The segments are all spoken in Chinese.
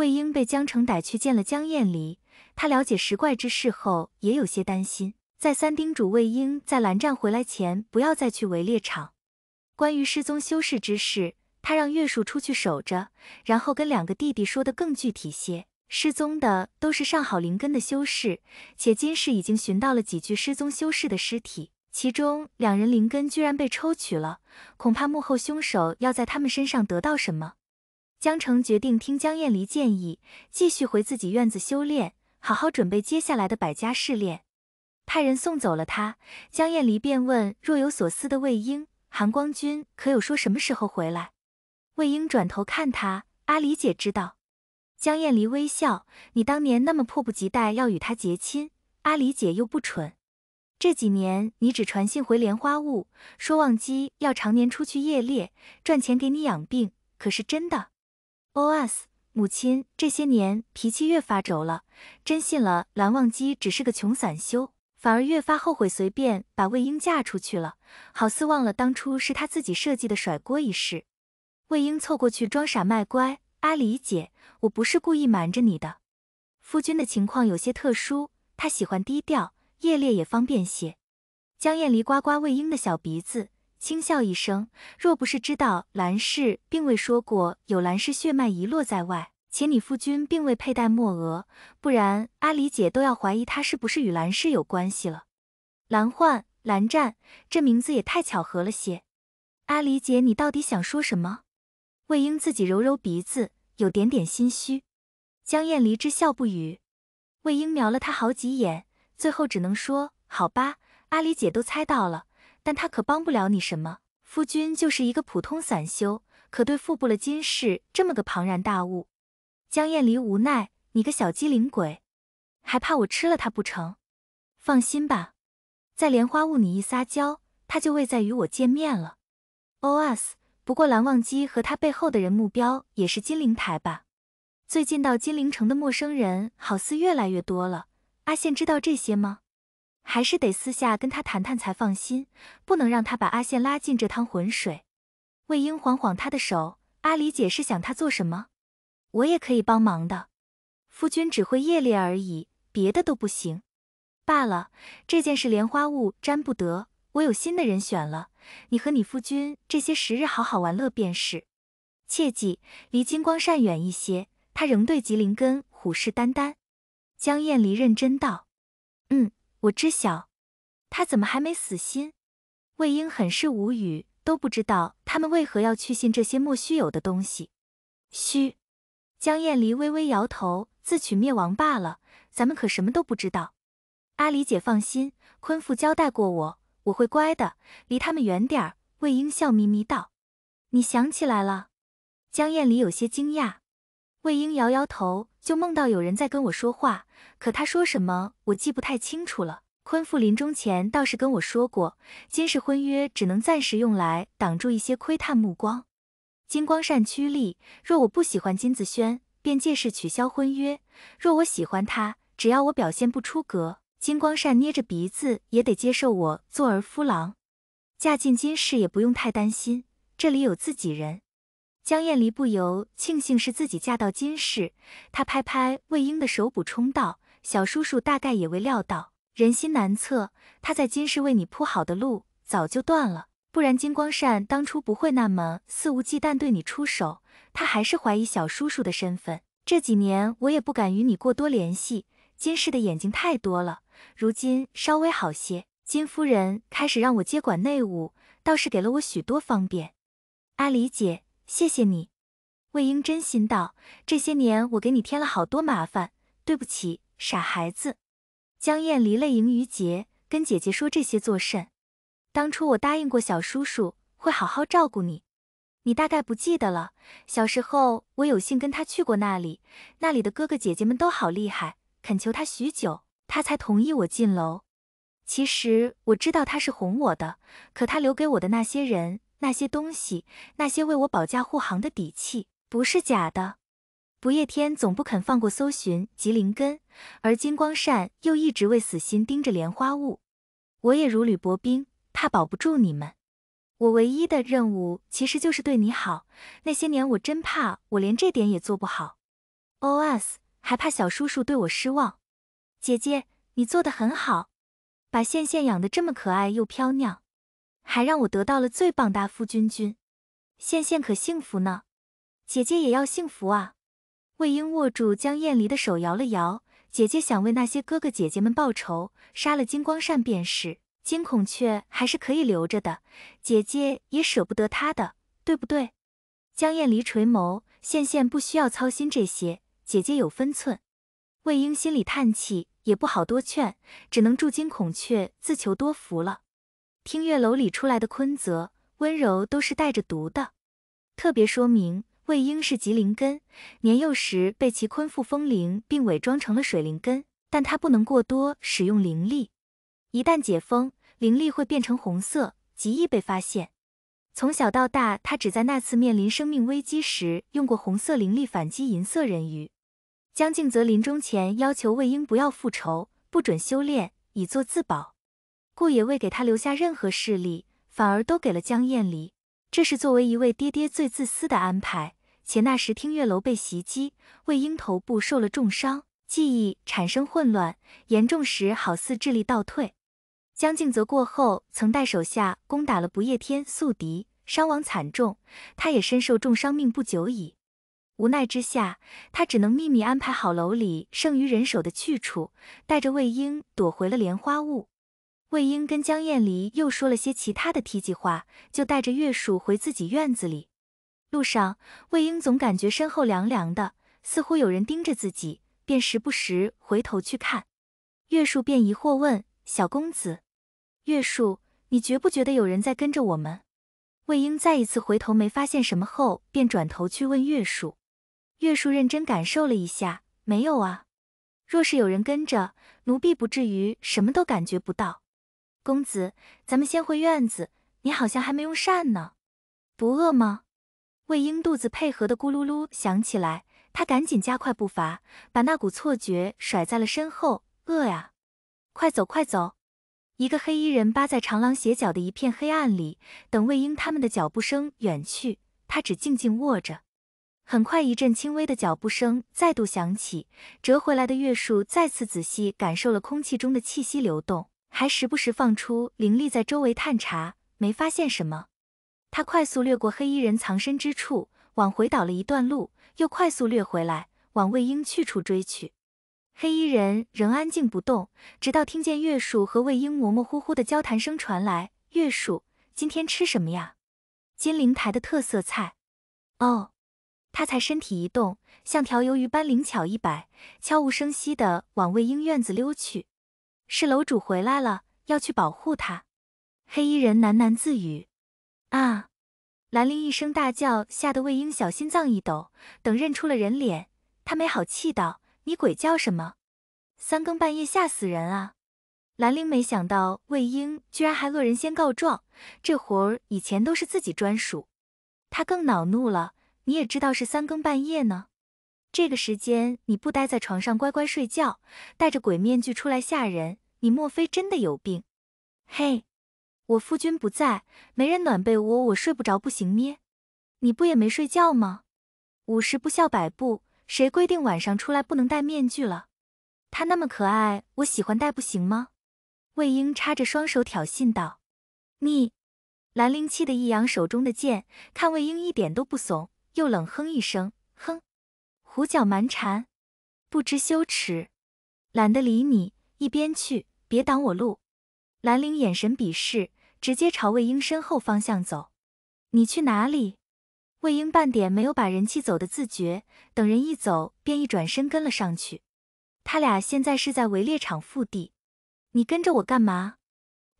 魏婴被江澄逮去见了江燕离，他了解石怪之事后也有些担心，再三叮嘱魏婴在蓝湛回来前不要再去围猎场。关于失踪修士之事，他让月树出去守着，然后跟两个弟弟说的更具体些。失踪的都是上好灵根的修士，且金氏已经寻到了几具失踪修士的尸体，其中两人灵根居然被抽取了，恐怕幕后凶手要在他们身上得到什么。江澄决定听江燕离建议，继续回自己院子修炼，好好准备接下来的百家试炼。派人送走了他，江燕离便问若有所思的魏婴：“韩光君可有说什么时候回来？”魏婴转头看他，阿离姐知道。江燕离微笑：“你当年那么迫不及待要与他结亲，阿离姐又不蠢。这几年你只传信回莲花坞，说忘机要常年出去夜猎，赚钱给你养病，可是真的？” os 母亲这些年脾气越发轴了，真信了蓝忘机只是个穷散修，反而越发后悔随便把魏婴嫁出去了，好似忘了当初是他自己设计的甩锅一事。魏婴凑过去装傻卖乖：“阿离姐，我不是故意瞒着你的，夫君的情况有些特殊，他喜欢低调，夜猎也方便些。”江厌离刮刮魏婴的小鼻子。轻笑一声，若不是知道兰氏并未说过有兰氏血脉遗落在外，且你夫君并未佩戴墨额，不然阿离姐都要怀疑他是不是与兰氏有关系了。兰焕、兰湛，这名字也太巧合了些。阿离姐，你到底想说什么？魏婴自己揉揉鼻子，有点点心虚。江晏离之笑不语。魏婴瞄了他好几眼，最后只能说：“好吧，阿离姐都猜到了。”但他可帮不了你什么，夫君就是一个普通散修，可对付不了金氏这么个庞然大物。江艳离无奈，你个小机灵鬼，还怕我吃了他不成？放心吧，在莲花坞你一撒娇，他就未再与我见面了。O S，不过蓝忘机和他背后的人目标也是金陵台吧？最近到金陵城的陌生人好似越来越多了，阿羡知道这些吗？还是得私下跟他谈谈才放心，不能让他把阿羡拉进这趟浑水。魏婴晃晃他的手，阿离姐是想他做什么？我也可以帮忙的。夫君只会夜猎而已，别的都不行。罢了，这件事莲花坞沾不得，我有新的人选了。你和你夫君这些时日好好玩乐便是，切记离金光善远一些。他仍对吉林根虎视眈眈。江燕离认真道：“嗯。”我知晓，他怎么还没死心？魏婴很是无语，都不知道他们为何要去信这些莫须有的东西。嘘，江晏离微微摇头，自取灭亡罢了。咱们可什么都不知道。阿离姐放心，坤父交代过我，我会乖的，离他们远点儿。魏婴笑眯眯道：“你想起来了？”江晏离有些惊讶。魏婴摇摇头，就梦到有人在跟我说话，可他说什么，我记不太清楚了。坤父临终前倒是跟我说过，金氏婚约只能暂时用来挡住一些窥探目光。金光善趋力，若我不喜欢金子轩，便借势取消婚约；若我喜欢他，只要我表现不出格，金光善捏着鼻子也得接受我做儿夫郎。嫁进金氏也不用太担心，这里有自己人。江晏离不由庆幸是自己嫁到金氏，他拍拍魏婴的手，补充道：“小叔叔大概也未料到人心难测，他在金氏为你铺好的路早就断了，不然金光善当初不会那么肆无忌惮对你出手。他还是怀疑小叔叔的身份。这几年我也不敢与你过多联系，金氏的眼睛太多了。如今稍微好些，金夫人开始让我接管内务，倒是给了我许多方便。阿离姐。”谢谢你，魏婴真心道。这些年我给你添了好多麻烦，对不起，傻孩子。江燕离泪盈于睫，跟姐姐说这些作甚？当初我答应过小叔叔，会好好照顾你。你大概不记得了，小时候我有幸跟他去过那里，那里的哥哥姐姐们都好厉害，恳求他许久，他才同意我进楼。其实我知道他是哄我的，可他留给我的那些人。那些东西，那些为我保驾护航的底气，不是假的。不夜天总不肯放过搜寻及灵根，而金光扇又一直未死心盯着莲花坞，我也如履薄冰，怕保不住你们。我唯一的任务其实就是对你好。那些年我真怕我连这点也做不好，OS 还怕小叔叔对我失望。姐姐，你做的很好，把线线养的这么可爱又漂亮。还让我得到了最棒大夫君君，羡羡可幸福呢，姐姐也要幸福啊！魏婴握住江厌离的手摇了摇，姐姐想为那些哥哥姐姐们报仇，杀了金光善便是，金孔雀还是可以留着的，姐姐也舍不得他的，对不对？江厌离垂眸，羡羡不需要操心这些，姐姐有分寸。魏婴心里叹气，也不好多劝，只能祝金孔雀自求多福了。听月楼里出来的昆泽温柔都是带着毒的。特别说明：魏婴是吉灵根，年幼时被其昆父封灵，并伪装成了水灵根，但他不能过多使用灵力。一旦解封，灵力会变成红色，极易被发现。从小到大，他只在那次面临生命危机时，用过红色灵力反击银色人鱼。江静泽临终前要求魏婴不要复仇，不准修炼，以作自保。故也未给他留下任何势力，反而都给了江晏离。这是作为一位爹爹最自私的安排。且那时听月楼被袭击，魏婴头部受了重伤，记忆产生混乱，严重时好似智力倒退。江静泽过后曾带手下攻打了不夜天宿敌，伤亡惨重，他也身受重伤，命不久矣。无奈之下，他只能秘密安排好楼里剩余人手的去处，带着魏婴躲回了莲花坞。魏婴跟江晏离又说了些其他的提及话，就带着月叔回自己院子里。路上，魏婴总感觉身后凉凉的，似乎有人盯着自己，便时不时回头去看。月树便疑惑问：“小公子，月树，你觉不觉得有人在跟着我们？”魏婴再一次回头没发现什么后，便转头去问月树。月树认真感受了一下，没有啊。若是有人跟着，奴婢不至于什么都感觉不到。公子，咱们先回院子。你好像还没用膳呢，不饿吗？魏婴肚子配合的咕噜噜响起来，他赶紧加快步伐，把那股错觉甩在了身后。饿呀，快走快走！一个黑衣人扒在长廊斜角的一片黑暗里，等魏婴他们的脚步声远去，他只静静握着。很快，一阵轻微的脚步声再度响起，折回来的月树再次仔细感受了空气中的气息流动。还时不时放出灵力在周围探查，没发现什么。他快速掠过黑衣人藏身之处，往回倒了一段路，又快速掠回来，往魏婴去处追去。黑衣人仍安静不动，直到听见月树和魏婴模模糊糊的交谈声传来：“月树，今天吃什么呀？”“金陵台的特色菜。”哦，他才身体一动，像条鱿鱼般灵巧一摆，悄无声息地往魏婴院子溜去。是楼主回来了，要去保护他。黑衣人喃喃自语：“啊！”兰陵一声大叫，吓得魏婴小心脏一抖。等认出了人脸，他没好气道：“你鬼叫什么？三更半夜吓死人啊！”兰陵没想到魏婴居然还恶人先告状，这活儿以前都是自己专属。他更恼怒了：“你也知道是三更半夜呢，这个时间你不待在床上乖乖睡觉，戴着鬼面具出来吓人！”你莫非真的有病？嘿，我夫君不在，没人暖被窝，我睡不着，不行咩？你不也没睡觉吗？五十不孝百步，谁规定晚上出来不能戴面具了？他那么可爱，我喜欢戴，不行吗？魏婴插着双手挑衅道：“你！”兰陵气得一扬手中的剑，看魏婴一点都不怂，又冷哼一声：“哼，胡搅蛮缠，不知羞耻，懒得理你，一边去！”别挡我路！兰陵眼神鄙视，直接朝魏婴身后方向走。你去哪里？魏婴半点没有把人气走的自觉，等人一走，便一转身跟了上去。他俩现在是在围猎场腹地，你跟着我干嘛？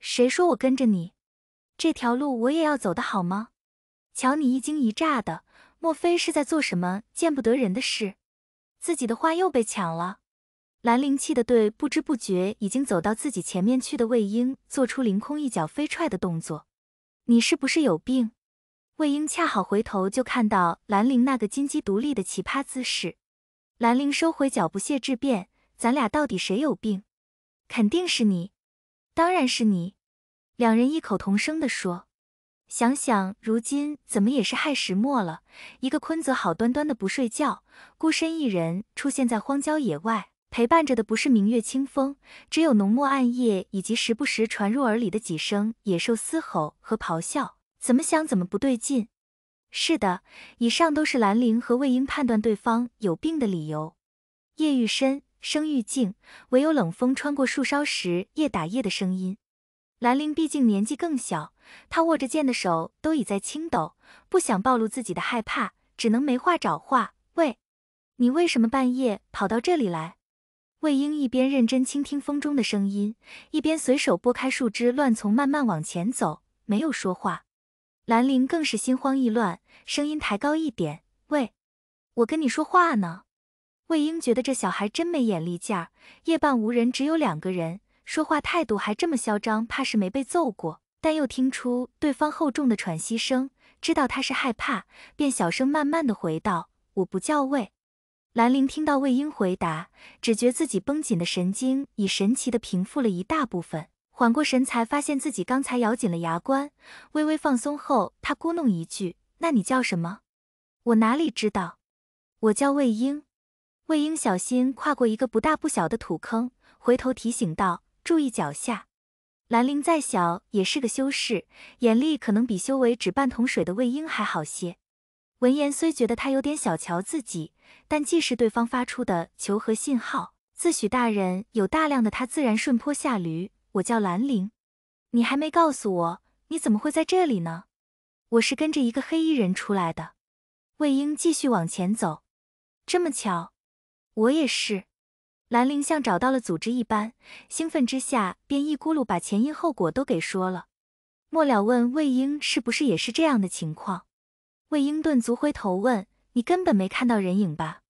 谁说我跟着你？这条路我也要走的好吗？瞧你一惊一乍的，莫非是在做什么见不得人的事？自己的话又被抢了。兰陵气得对不知不觉已经走到自己前面去的魏婴做出凌空一脚飞踹的动作，你是不是有病？魏婴恰好回头就看到兰陵那个金鸡独立的奇葩姿势。兰陵收回脚，不屑质辩：“咱俩到底谁有病？肯定是你，当然是你。”两人异口同声地说：“想想如今怎么也是亥时末了，一个坤泽好端端的不睡觉，孤身一人出现在荒郊野外。”陪伴着的不是明月清风，只有浓墨暗夜，以及时不时传入耳里的几声野兽嘶吼和咆哮。怎么想怎么不对劲。是的，以上都是兰陵和魏婴判断对方有病的理由。夜愈深，声愈静，唯有冷风穿过树梢时叶打叶的声音。兰陵毕竟年纪更小，他握着剑的手都已在轻抖，不想暴露自己的害怕，只能没话找话：“喂，你为什么半夜跑到这里来？”魏婴一边认真倾听风中的声音，一边随手拨开树枝乱丛，慢慢往前走，没有说话。兰陵更是心慌意乱，声音抬高一点：“喂，我跟你说话呢。”魏婴觉得这小孩真没眼力见儿，夜半无人，只有两个人说话，态度还这么嚣张，怕是没被揍过。但又听出对方厚重的喘息声，知道他是害怕，便小声慢慢的回道：“我不叫魏。”兰陵听到魏婴回答，只觉自己绷紧的神经已神奇的平复了一大部分，缓过神才发现自己刚才咬紧了牙关，微微放松后，他咕哝一句：“那你叫什么？我哪里知道？我叫魏婴。”魏婴小心跨过一个不大不小的土坑，回头提醒道：“注意脚下。”兰陵再小也是个修士，眼力可能比修为只半桶水的魏婴还好些。闻言虽觉得他有点小瞧自己，但既是对方发出的求和信号，自诩大人有大量的他自然顺坡下驴。我叫兰陵，你还没告诉我你怎么会在这里呢？我是跟着一个黑衣人出来的。魏婴继续往前走，这么巧，我也是。兰陵像找到了组织一般，兴奋之下便一咕噜把前因后果都给说了，末了问魏婴是不是也是这样的情况。魏英顿足回头问：“你根本没看到人影吧？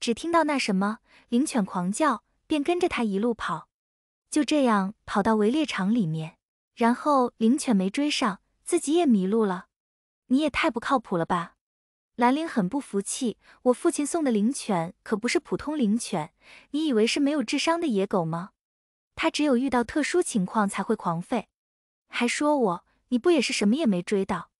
只听到那什么灵犬狂叫，便跟着他一路跑，就这样跑到围猎场里面，然后灵犬没追上，自己也迷路了。你也太不靠谱了吧！”兰陵很不服气：“我父亲送的灵犬可不是普通灵犬，你以为是没有智商的野狗吗？它只有遇到特殊情况才会狂吠，还说我你不也是什么也没追到？”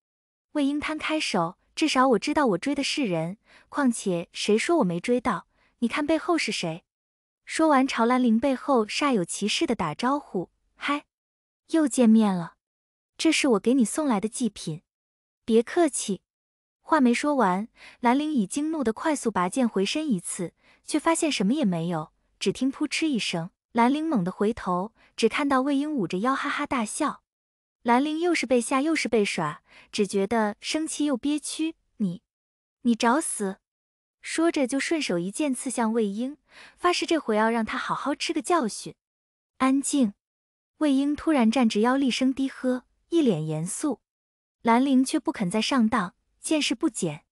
魏婴摊开手，至少我知道我追的是人。况且谁说我没追到？你看背后是谁？说完，朝兰陵背后煞有其事的打招呼：“嗨，又见面了。这是我给你送来的祭品，别客气。”话没说完，兰陵已惊怒的快速拔剑回身一次，却发现什么也没有。只听扑哧一声，兰陵猛地回头，只看到魏婴捂着腰哈哈大笑。兰陵又是被吓又是被耍，只觉得生气又憋屈。你，你找死！说着就顺手一剑刺向魏婴，发誓这回要让他好好吃个教训。安静！魏婴突然站直腰，厉声低喝，一脸严肃。兰陵却不肯再上当，见势不减。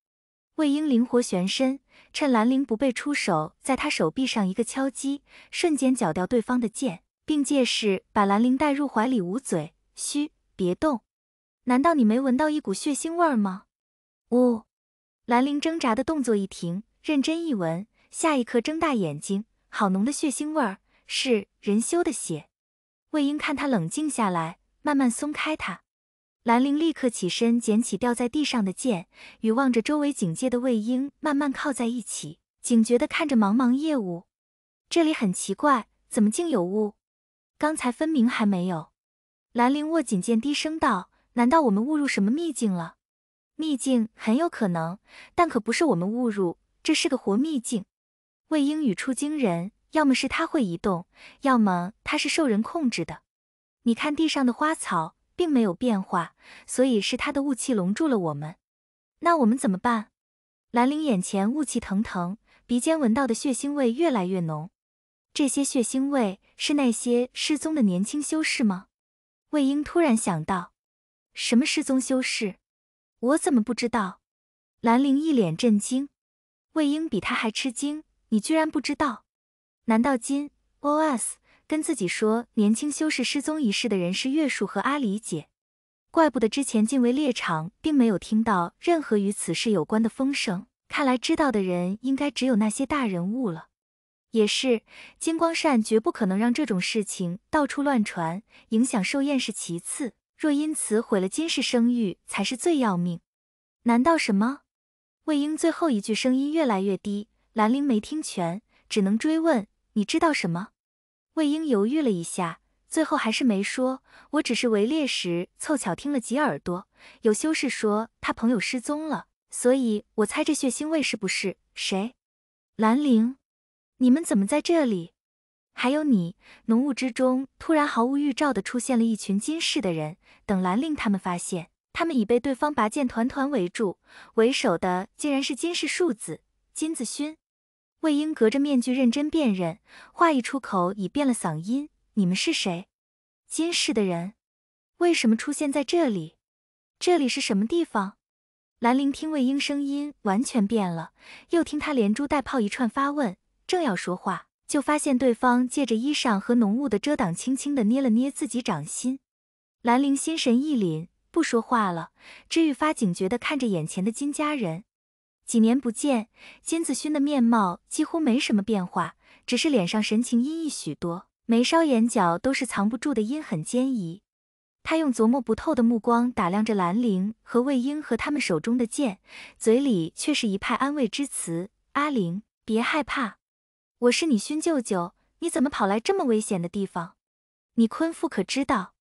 魏婴灵活旋身，趁兰陵不备出手，在他手臂上一个敲击，瞬间绞掉对方的剑，并借势把兰陵带入怀里捂嘴，嘘。别动！难道你没闻到一股血腥味儿吗？呜。兰陵挣扎的动作一停，认真一闻，下一刻睁大眼睛，好浓的血腥味儿，是人修的血。魏婴看他冷静下来，慢慢松开他。兰陵立刻起身捡起掉在地上的剑，与望着周围警戒的魏婴慢慢靠在一起，警觉地看着茫茫夜雾。这里很奇怪，怎么竟有雾？刚才分明还没有。兰陵握紧剑，低声道：“难道我们误入什么秘境了？秘境很有可能，但可不是我们误入，这是个活秘境。”魏婴语出惊人：“要么是他会移动，要么他是受人控制的。你看地上的花草并没有变化，所以是他的雾气笼住了我们。那我们怎么办？”兰陵眼前雾气腾腾，鼻尖闻到的血腥味越来越浓。这些血腥味是那些失踪的年轻修士吗？魏婴突然想到，什么失踪修士，我怎么不知道？兰陵一脸震惊，魏婴比他还吃惊，你居然不知道？难道金 OS 跟自己说年轻修士失踪一事的人是月树和阿离姐？怪不得之前进围猎场并没有听到任何与此事有关的风声，看来知道的人应该只有那些大人物了。也是，金光善绝不可能让这种事情到处乱传，影响寿宴是其次，若因此毁了金氏声誉，才是最要命。难道什么？魏婴最后一句声音越来越低，兰陵没听全，只能追问：“你知道什么？”魏婴犹豫了一下，最后还是没说：“我只是围猎时凑巧听了几耳朵，有修士说他朋友失踪了，所以我猜这血腥味是不是谁？”兰陵。你们怎么在这里？还有你！浓雾之中，突然毫无预兆的出现了一群金氏的人。等兰陵他们发现，他们已被对方拔剑团团围住。为首的竟然是金氏庶子金子勋。魏婴隔着面具认真辨认，话一出口已变了嗓音：“你们是谁？金氏的人？为什么出现在这里？这里是什么地方？”兰陵听魏婴声音完全变了，又听他连珠带炮一串发问。正要说话，就发现对方借着衣裳和浓雾的遮挡，轻轻地捏了捏自己掌心。兰陵心神一凛，不说话了，只愈发警觉地看着眼前的金家人。几年不见，金子勋的面貌几乎没什么变化，只是脸上神情阴翳许多，眉梢眼角都是藏不住的阴狠坚疑。他用琢磨不透的目光打量着兰陵和魏婴和他们手中的剑，嘴里却是一派安慰之词：“阿玲，别害怕。”我是你勋舅舅，你怎么跑来这么危险的地方？你坤父可知道？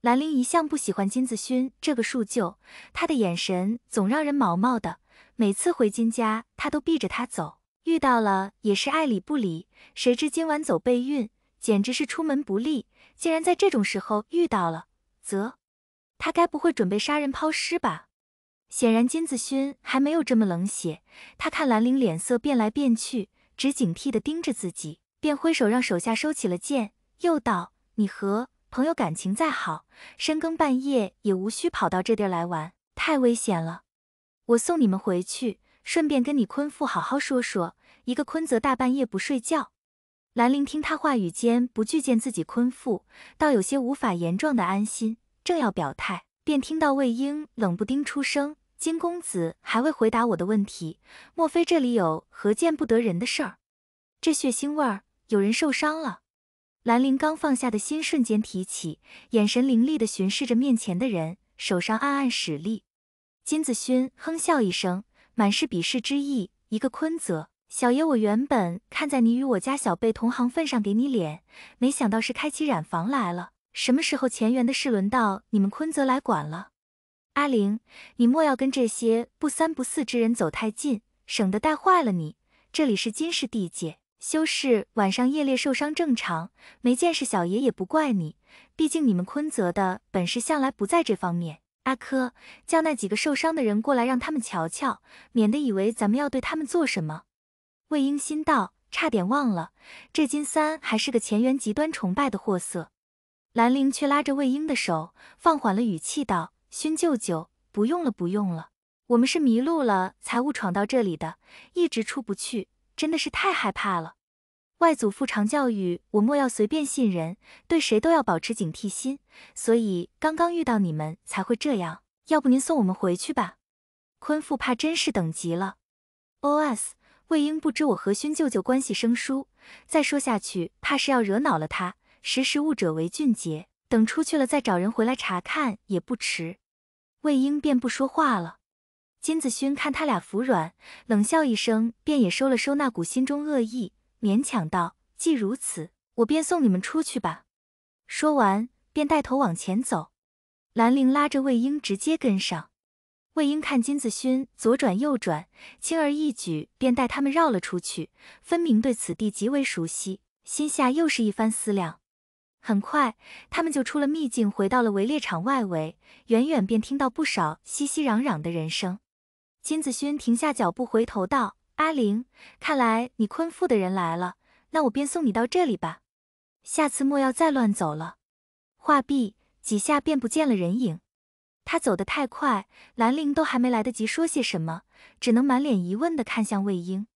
兰陵一向不喜欢金子勋这个叔舅，他的眼神总让人毛毛的。每次回金家，他都避着他走，遇到了也是爱理不理。谁知今晚走备孕，简直是出门不利，竟然在这种时候遇到了，则他该不会准备杀人抛尸吧？显然金子勋还没有这么冷血，他看兰陵脸色变来变去。只警惕地盯着自己，便挥手让手下收起了剑，又道：“你和朋友感情再好，深更半夜也无需跑到这地儿来玩，太危险了。我送你们回去，顺便跟你坤父好好说说，一个坤泽大半夜不睡觉。”兰陵听他话语间不惧见自己坤父，倒有些无法言状的安心，正要表态，便听到魏婴冷不丁出声。金公子还未回答我的问题，莫非这里有何见不得人的事儿？这血腥味儿，有人受伤了。兰陵刚放下的心瞬间提起，眼神凌厉地巡视着面前的人，手上暗暗使力。金子勋哼笑一声，满是鄙视之意：“一个坤泽，小爷我原本看在你与我家小辈同行份上给你脸，没想到是开启染坊来了。什么时候前缘的事轮到你们坤泽来管了？”阿玲，你莫要跟这些不三不四之人走太近，省得带坏了你。这里是金氏地界，修士晚上夜猎受伤正常，没见识小爷也不怪你。毕竟你们昆泽的本事向来不在这方面。阿珂，叫那几个受伤的人过来，让他们瞧瞧，免得以为咱们要对他们做什么。魏婴心道，差点忘了，这金三还是个前缘极端崇拜的货色。兰陵却拉着魏婴的手，放缓了语气道。勋舅舅，不用了，不用了，我们是迷路了才误闯到这里的，一直出不去，真的是太害怕了。外祖父常教育我，莫要随便信人，对谁都要保持警惕心，所以刚刚遇到你们才会这样。要不您送我们回去吧？坤父怕真是等急了。OS，魏婴不知我和勋舅舅关系生疏，再说下去怕是要惹恼了他。识时务者为俊杰，等出去了再找人回来查看也不迟。魏英便不说话了，金子勋看他俩服软，冷笑一声，便也收了收那股心中恶意，勉强道：“既如此，我便送你们出去吧。”说完，便带头往前走。兰陵拉着魏英直接跟上。魏英看金子勋左转右转，轻而易举便带他们绕了出去，分明对此地极为熟悉，心下又是一番思量。很快，他们就出了秘境，回到了围猎场外围。远远便听到不少熙熙攘攘的人声。金子勋停下脚步，回头道：“阿玲，看来你坤父的人来了，那我便送你到这里吧。下次莫要再乱走了。”话毕，几下便不见了人影。他走得太快，兰玲都还没来得及说些什么，只能满脸疑问地看向魏婴，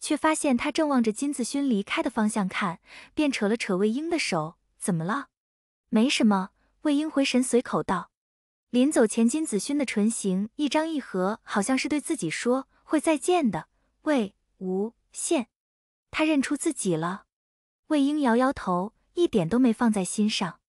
却发现他正望着金子勋离开的方向看，便扯了扯魏婴的手。怎么了？没什么。魏婴回神，随口道：“临走前，金子勋的唇形一张一合，好像是对自己说会再见的。”魏无羡，他认出自己了。魏婴摇摇头，一点都没放在心上。